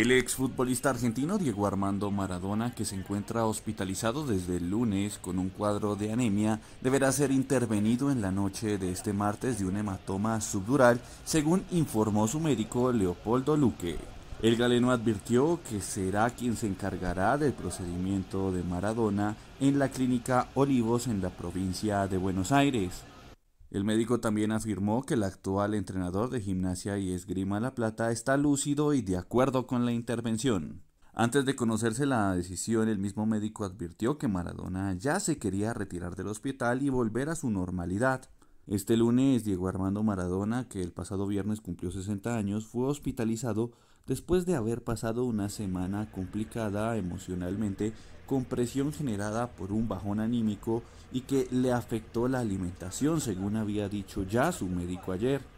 El exfutbolista argentino Diego Armando Maradona, que se encuentra hospitalizado desde el lunes con un cuadro de anemia, deberá ser intervenido en la noche de este martes de un hematoma subdural, según informó su médico Leopoldo Luque. El galeno advirtió que será quien se encargará del procedimiento de Maradona en la clínica Olivos en la provincia de Buenos Aires. El médico también afirmó que el actual entrenador de gimnasia y esgrima La Plata está lúcido y de acuerdo con la intervención. Antes de conocerse la decisión, el mismo médico advirtió que Maradona ya se quería retirar del hospital y volver a su normalidad. Este lunes, Diego Armando Maradona, que el pasado viernes cumplió 60 años, fue hospitalizado después de haber pasado una semana complicada emocionalmente con presión generada por un bajón anímico y que le afectó la alimentación, según había dicho ya su médico ayer.